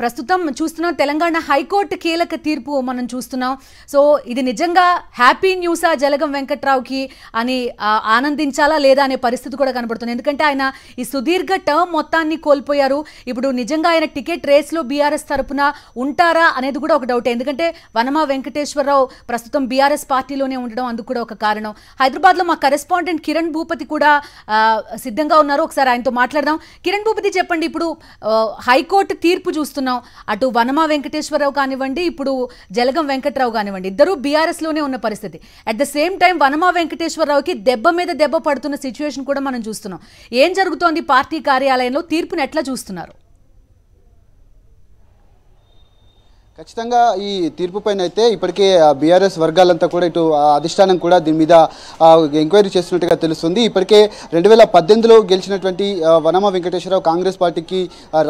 ప్రస్తుతం చూస్తున్నాం తెలంగాణ హైకోర్టు కీలక తీర్పు మనం చూస్తున్నాం సో ఇది నిజంగా హ్యాపీ న్యూసా జలగం వెంకట్రావుకి అని ఆనందించాలా లేదా అనే పరిస్థితి కూడా కనబడుతుంది ఎందుకంటే ఆయన ఈ సుదీర్ఘ టర్మ్ మొత్తాన్ని కోల్పోయారు ఇప్పుడు నిజంగా ఆయన టికెట్ రేస్లో బీఆర్ఎస్ తరపున ఉంటారా అనేది కూడా ఒక డౌట్ ఎందుకంటే వనమా వెంకటేశ్వరరావు ప్రస్తుతం బీఆర్ఎస్ పార్టీలోనే ఉండడం అందుకు కూడా ఒక కారణం హైదరాబాద్లో మా కరెస్పాండెంట్ కిరణ్ భూపతి కూడా సిద్ధంగా ఉన్నారు ఒకసారి ఆయనతో మాట్లాడదాం కిరణ్ భూపతి చెప్పండి ఇప్పుడు హైకోర్టు తీర్పు చూస్తున్నారు చూస్తున్నాం అటు వనమ వెంకటేశ్వరరావు కానివ్వండి ఇప్పుడు జలగం వెంకట్రావు కానివ్వండి ఇద్దరూ బీఆర్ఎస్లోనే ఉన్న పరిస్థితి at the same time Vanama వెంకటేశ్వరరావుకి దెబ్బ మీద దెబ్బ పడుతున్న సిచ్యువేషన్ కూడా మనం చూస్తున్నాం ఏం జరుగుతోంది పార్టీ కార్యాలయంలో తీర్పును ఎట్లా చూస్తున్నారు ఖచ్చితంగా ఈ తీర్పు పైన అయితే ఇప్పటికే బీఆర్ఎస్ వర్గాలంతా కూడా ఇటు అధిష్టానం కూడా దీని మీద ఎంక్వైరీ చేస్తున్నట్టుగా తెలుస్తుంది ఇప్పటికే రెండు వేల పద్దెనిమిదిలో గెలిచినటువంటి వనమ వెంకటేశ్వరరావు కాంగ్రెస్ పార్టీకి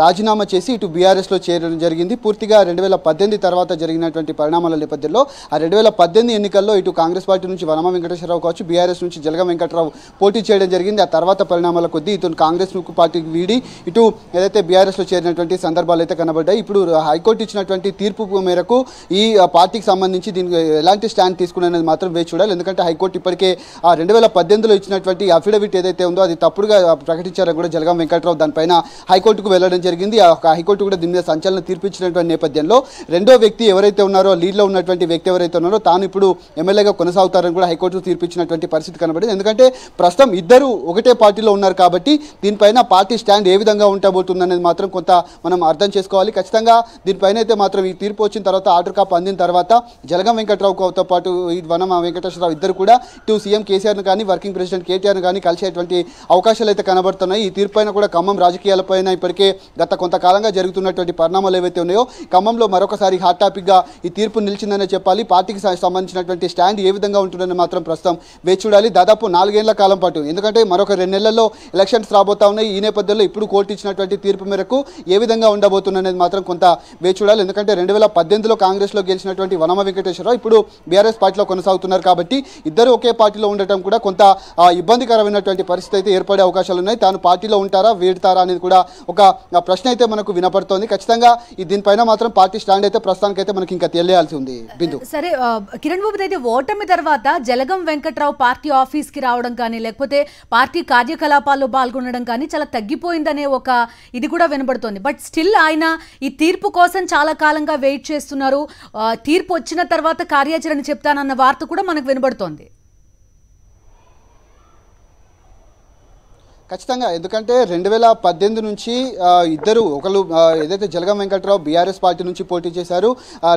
రాజీనామా చేసి ఇటు బీఆర్ఎస్లో చేరడం జరిగింది పూర్తిగా రెండు వేల పద్దెనిమిది తర్వాత జరిగినటువంటి పరిణామాల నేపథ్యంలో ఆ రెండు వేల పద్దెనిమిది ఎన్నికల్లో ఇటు కాంగ్రెస్ పార్టీ నుంచి వనమ వెంకటేశ్వరరావు కావచ్చు బీఆర్ఎస్ నుంచి జలగ వెంకటరావు పోటీ చేయడం జరిగింది ఆ తర్వాత పరిణామాల కొద్దీ ఇటు కాంగ్రెస్ పార్టీకి వీడి ఇటు ఏదైతే బీఆర్ఎస్లో చేరినటువంటి సందర్భాలు అయితే కనబడ్డాయి ఇప్పుడు హైకోర్టు ఇచ్చినటువంటి తీర్పు తీర్పు మేరకు ఈ పార్టీకి సంబంధించి దీనికి ఎలాంటి స్టాండ్ తీసుకునేది మాత్రం వేచి చూడాలి ఎందుకంటే హైకోర్టు ఇప్పటికే ఆ రెండు వేల పద్దెనిమిదిలో ఇచ్చినటువంటి అఫిడవిట్ ఏదైతే ఉందో అది తప్పుడుగా ప్రకటించారని కూడా జలగాం వెంకట్రావు దానిపైన హైకోర్టుకు వెళ్ళడం జరిగింది హైకోర్టు కూడా దీని మీద సంచలన తీర్పిచ్చినటువంటి నేపథ్యంలో రెండో వ్యక్తి ఎవరైతే ఉన్నారో లీడ్లో ఉన్నటువంటి వ్యక్తి ఎవరైతే ఉన్నారో తాను ఇప్పుడు ఎమ్మెల్యేగా కొనసాగుతారని కూడా హైకోర్టు తీర్పిచ్చినటువంటి పరిస్థితి కనబడింది ఎందుకంటే ప్రస్తుతం ఇద్దరు ఒకటే పార్టీలో ఉన్నారు కాబట్టి దీనిపైన పార్టీ స్టాండ్ ఏ విధంగా ఉంటాబోతుందనేది మాత్రం కొంత మనం అర్థం చేసుకోవాలి ఖచ్చితంగా దీనిపైన అయితే మాత్రం ఈ తీర్పు వచ్చిన తర్వాత ఆర్డర్ కాప్ అందిన తర్వాత జలగం వెంకటరావుతో పాటు ఈ వనం వెంకటేశ్వరరావు ఇద్దరు కూడా టు సీఎం కేసీఆర్ను కానీ వర్కింగ్ ప్రెసిడెంట్ కేటీఆర్ను కానీ కలిసేటువంటి అవకాశాలు అయితే కనబడుతున్నాయి ఈ తీర్పు పైన కూడా ఖమ్మం రాజకీయాలపైన ఇప్పటికే గత కొంతకాలంగా జరుగుతున్నటువంటి పరిణామాలు ఏవైతే ఉన్నాయో ఖమ్మంలో మరొకసారి హాట్ టాపిక్గా ఈ తీర్పు నిలిచిందనే చెప్పాలి పార్టీకి సంబంధించినటువంటి స్టాండ్ ఏ విధంగా ఉంటుందని మాత్రం ప్రస్తుతం వేచి చూడాలి దాదాపు నాలుగేళ్ల కాలం పాటు ఎందుకంటే మరొక రెండు నెలల్లో ఎలక్షన్స్ రాబోతా ఉన్నాయి ఈ నేపథ్యంలో ఇప్పుడు కోర్టు ఇచ్చినటువంటి తీర్పు మేరకు ఏ విధంగా ఉండబోతుందనేది మాత్రం కొంత వేచి చూడాలి ఎందుకంటే రెండు వేల పద్దెనిమిదిలో కాంగ్రెస్లో గెలిచినటువంటి వనమ వెంకటేశ్వరరావు ఇప్పుడు బీఆర్ఎస్ పార్టీలో కొనసాగుతున్నారు కాబట్టి ఇద్దరు ఒకే పార్టీలో ఉండటం కూడా కొంత ఇబ్బందికరమైనటువంటి పరిస్థితి అయితే ఏర్పడే అవకాశాలు ఉన్నాయి తాను పార్టీలో ఉంటారా వీడతారా అనేది కూడా ఒక ప్రశ్న అయితే మనకు వినపడుతోంది ఖచ్చితంగా దీనిపైన మాత్రం పార్టీ స్టాండ్ అయితే అయితే మనకి ఇంకా తెలియాల్సి ఉంది బిందు సరే కిరణ్ బాబు అయితే ఓటమి తర్వాత జలగం వెంకట్రావు పార్టీ ఆఫీస్కి రావడం కానీ లేకపోతే పార్టీ కార్యకలాపాల్లో పాల్గొనడం కానీ చాలా తగ్గిపోయిందనే ఒక ఇది కూడా వినబడుతోంది బట్ స్టిల్ ఆయన ఈ తీర్పు కోసం చాలా కాలంగా వెయిట్ చేస్తున్నారు తీర్పు వచ్చిన తర్వాత కార్యాచరణ చెప్తానన్న వార్త కూడా మనకు వినబడుతోంది ఖచ్చితంగా ఎందుకంటే రెండు వేల పద్దెనిమిది నుంచి ఇద్దరు ఒకరు ఏదైతే జలగం వెంకటరావు బీఆర్ఎస్ పార్టీ నుంచి పోటీ చేశారు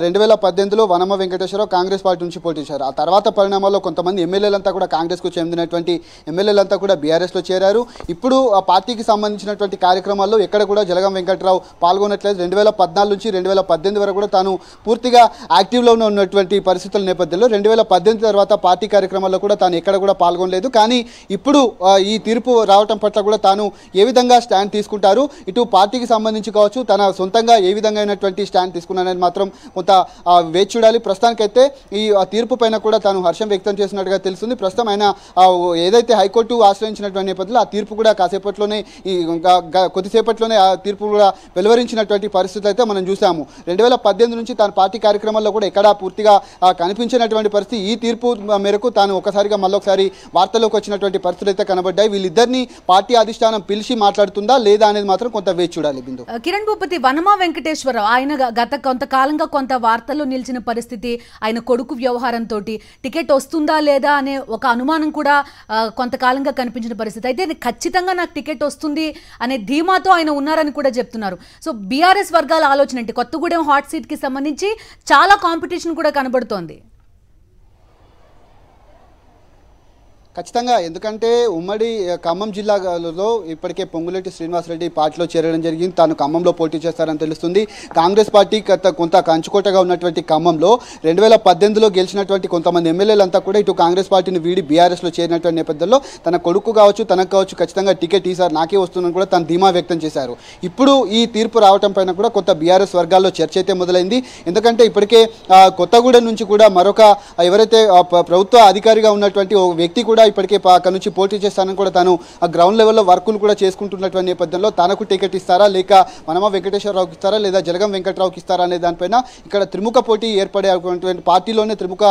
రెండు వేల పద్దెనిమిదిలో వనమ వెంకటేశ్వరరావు కాంగ్రెస్ పార్టీ నుంచి పోటీ చేశారు ఆ తర్వాత పరిణామాల్లో కొంతమంది ఎమ్మెల్యేలంతా కూడా కాంగ్రెస్కు చెందినటువంటి ఎమ్మెల్యేలంతా కూడా బీఆర్ఎస్లో చేరారు ఇప్పుడు ఆ పార్టీకి సంబంధించినటువంటి కార్యక్రమాల్లో ఎక్కడ కూడా జలగం వెంకటరావు పాల్గొనట్లేదు రెండు వేల పద్నాలుగు నుంచి రెండు వేల పద్దెనిమిది వరకు కూడా తాను పూర్తిగా యాక్టివ్లోనే ఉన్నటువంటి పరిస్థితుల నేపథ్యంలో రెండు వేల పద్దెనిమిది తర్వాత పార్టీ కార్యక్రమాల్లో కూడా తాను ఎక్కడ కూడా పాల్గొనలేదు కానీ ఇప్పుడు ఈ తీర్పు రావటం అంశం పట్ల కూడా తాను ఏ విధంగా స్టాండ్ తీసుకుంటారు ఇటు పార్టీకి సంబంధించి కావచ్చు తన సొంతంగా ఏ విధంగా అయినటువంటి స్టాండ్ తీసుకున్నారనేది మాత్రం కొంత వేచి చూడాలి ప్రస్తుతానికైతే ఈ తీర్పు పైన కూడా తాను హర్షం వ్యక్తం చేసినట్టుగా తెలుస్తుంది ప్రస్తుతం ఆయన ఏదైతే హైకోర్టు ఆశ్రయించినటువంటి నేపథ్యంలో ఆ తీర్పు కూడా కాసేపట్లోనే ఈ కొద్దిసేపట్లోనే ఆ తీర్పు కూడా వెలువరించినటువంటి పరిస్థితులు అయితే మనం చూసాము రెండు వేల పద్దెనిమిది నుంచి తాను పార్టీ కార్యక్రమాల్లో కూడా ఎక్కడా పూర్తిగా కనిపించినటువంటి పరిస్థితి ఈ తీర్పు మేరకు తాను ఒకసారిగా మళ్ళొకసారి వార్తల్లోకి వచ్చినటువంటి పరిస్థితులు అయితే కనబడ్డాయి వీళ్ళిద్దరినీ పార్టీ అధిష్టానం పిలిచి మాట్లాడుతుందా లేదా అనేది మాత్రం కొంత వేచి చూడాలి బిందు కిరణ్ భూపతి వనమా వెంకటేశ్వరరావు ఆయన గత కొంతకాలంగా కొంత వార్తల్లో నిలిచిన పరిస్థితి ఆయన కొడుకు వ్యవహారంతో టికెట్ వస్తుందా లేదా అనే ఒక అనుమానం కూడా కొంతకాలంగా కనిపించిన పరిస్థితి అయితే ఖచ్చితంగా నాకు టికెట్ వస్తుంది అనే ధీమాతో ఆయన ఉన్నారని కూడా చెప్తున్నారు సో బీఆర్ఎస్ వర్గాల ఆలోచన ఏంటి కొత్తగూడెం హాట్ సీట్ కి సంబంధించి చాలా కాంపిటీషన్ కూడా కనబడుతోంది ఖచ్చితంగా ఎందుకంటే ఉమ్మడి ఖమ్మం జిల్లాలో ఇప్పటికే పొంగులేటి శ్రీనివాసరెడ్డి పార్టీలో చేరడం జరిగింది తాను ఖమ్మంలో పోటీ చేస్తారని తెలుస్తుంది కాంగ్రెస్ పార్టీ గత కొంత కంచుకోటగా ఉన్నటువంటి ఖమ్మంలో రెండు వేల పద్దెనిమిదిలో గెలిచినటువంటి కొంతమంది ఎమ్మెల్యేలంతా కూడా ఇటు కాంగ్రెస్ పార్టీని వీడి బీఆర్ఎస్లో చేరినటువంటి నేపథ్యంలో తన కొడుకు కావచ్చు తనకు కావచ్చు ఖచ్చితంగా టికెట్ ఈసారి నాకే వస్తుందని కూడా తను ధీమా వ్యక్తం చేశారు ఇప్పుడు ఈ తీర్పు రావటం పైన కూడా కొత్త బీఆర్ఎస్ వర్గాల్లో చర్చ అయితే మొదలైంది ఎందుకంటే ఇప్పటికే కొత్తగూడెం నుంచి కూడా మరొక ఎవరైతే ప్రభుత్వ అధికారిగా ఉన్నటువంటి ఓ వ్యక్తి కూడా కూడా ఇప్పటికే అక్కడ నుంచి పోటీ చేస్తానని కూడా తాను గ్రౌండ్ లెవెల్లో వర్కులు కూడా చేసుకుంటున్నటువంటి నేపథ్యంలో తనకు టికెట్ ఇస్తారా లేక మనమ వెంకటేశ్వరరావుకి ఇస్తారా లేదా జలగం వెంకటరావుకి ఇస్తారా అనే దానిపైన ఇక్కడ త్రిముఖ పోటీ ఏర్పడేటువంటి పార్టీలోనే త్రిముఖ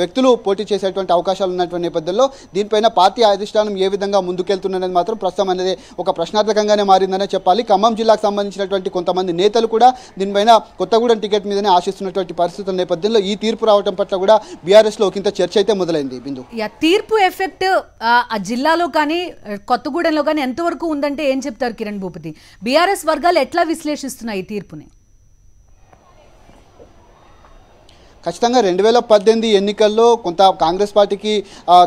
వ్యక్తులు పోటీ చేసేటువంటి అవకాశాలు ఉన్నటువంటి నేపథ్యంలో దీనిపైన పార్టీ అధిష్టానం ఏ విధంగా ముందుకెళ్తుందనేది మాత్రం ప్రస్తుతం అనేది ఒక ప్రశ్నార్థకంగానే మారిందనే చెప్పాలి ఖమ్మం జిల్లాకు సంబంధించినటువంటి కొంతమంది నేతలు కూడా దీనిపైన కొత్తగూడెం టికెట్ మీదనే ఆశిస్తున్నటువంటి పరిస్థితుల నేపథ్యంలో ఈ తీర్పు రావడం పట్ల కూడా బీఆర్ఎస్లో ఒకంత చర్చ అయితే మొదలైంది బిందు తీర్పు ఎఫెక్ట్ ఆ జిల్లాలో కానీ కొత్తగూడెంలో కానీ ఎంతవరకు ఉందంటే ఏం చెప్తారు కిరణ్ భూపతి బీఆర్ఎస్ వర్గాలు ఎట్లా విశ్లేషిస్తున్నాయి ఈ తీర్పుని ఖచ్చితంగా రెండు వేల పద్దెనిమిది ఎన్నికల్లో కొంత కాంగ్రెస్ పార్టీకి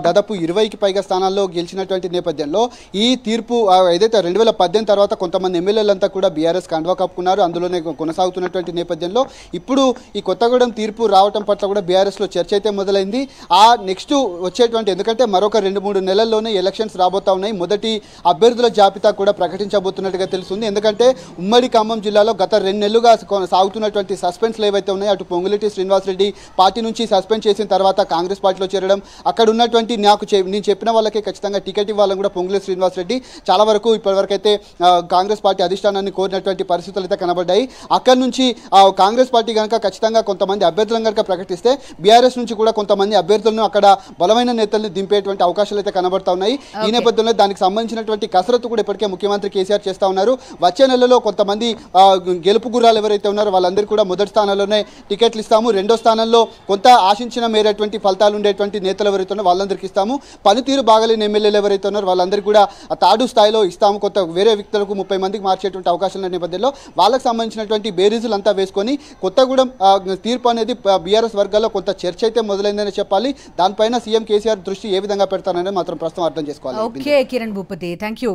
దాదాపు ఇరవైకి పైగా స్థానాల్లో గెలిచినటువంటి నేపథ్యంలో ఈ తీర్పు ఏదైతే రెండు వేల పద్దెనిమిది తర్వాత కొంతమంది ఎమ్మెల్యేలంతా కూడా బీఆర్ఎస్ కండువా కప్పుకున్నారు అందులోనే కొనసాగుతున్నటువంటి నేపథ్యంలో ఇప్పుడు ఈ కొత్తగూడెం తీర్పు రావటం పట్ల కూడా బీఆర్ఎస్లో చర్చ అయితే మొదలైంది ఆ నెక్స్ట్ వచ్చేటువంటి ఎందుకంటే మరొక రెండు మూడు నెలల్లోనే ఎలక్షన్స్ రాబోతా ఉన్నాయి మొదటి అభ్యర్థుల జాబితా కూడా ప్రకటించబోతున్నట్టుగా తెలుస్తుంది ఎందుకంటే ఉమ్మడి ఖమ్మం జిల్లాలో గత రెండు నెలలుగా సాగుతున్నటువంటి సస్పెన్స్లు ఏవైతే ఉన్నాయో అటు పొంగులెట్టి శ్రీనివాసరెడ్డి రెడ్డి పార్టీ నుంచి సస్పెండ్ చేసిన తర్వాత కాంగ్రెస్ పార్టీలో చేరడం అక్కడ ఉన్నటువంటి నాకు నేను చెప్పిన వాళ్ళకే ఖచ్చితంగా టికెట్ ఇవ్వాలని కూడా పొంగులి శ్రీనివాస్ చాలా వరకు ఇప్పటివరకైతే కాంగ్రెస్ పార్టీ అధిష్టానాన్ని కోరినటువంటి పరిస్థితులు అయితే కనబడ్డాయి అక్కడ నుంచి కాంగ్రెస్ పార్టీ కనుక ఖచ్చితంగా కొంతమంది అభ్యర్థులను కనుక ప్రకటిస్తే బీఆర్ఎస్ నుంచి కూడా కొంతమంది అభ్యర్థులను అక్కడ బలమైన నేతల్ని దింపేటువంటి అవకాశాలు అయితే కనబడతా ఉన్నాయి ఈ నేపథ్యంలో దానికి సంబంధించినటువంటి కసరత్తు కూడా ఇప్పటికే ముఖ్యమంత్రి కేసీఆర్ చేస్తూ ఉన్నారు వచ్చే నెలలో కొంతమంది గెలుపు గుర్రాలు ఎవరైతే ఉన్నారో వాళ్ళందరూ కూడా మొదటి స్థానంలోనే టికెట్లు ఇస్తాము రెండో స్థానం స్థానంలో కొంత ఆశించిన మేరటువంటి ఫలితాలు ఉండేటువంటి నేతలు ఎవరైతే ఉన్నారో వాళ్ళందరికీ ఇస్తాము పనితీరు బాగలేని ఎమ్మెల్యేలు ఎవరైతే ఉన్నారో వాళ్ళందరికీ కూడా తాడు స్థాయిలో ఇస్తాము కొంత వేరే వ్యక్తులకు ముప్పై మందికి మార్చేటువంటి అవకాశాల నేపథ్యంలో వాళ్ళకు సంబంధించినటువంటి బేరీజులు అంతా వేసుకొని కొత్తగూడెం తీర్పు అనేది బీఆర్ఎస్ వర్గాల్లో కొంత చర్చ అయితే మొదలైందని చెప్పాలి దానిపైన సీఎం కేసీఆర్ దృష్టి ఏ విధంగా పెడతారనేది మాత్రం ప్రస్తుతం అర్థం చేసుకోవాలి ఓకే కిరణ్ భూపతి థ్యాంక్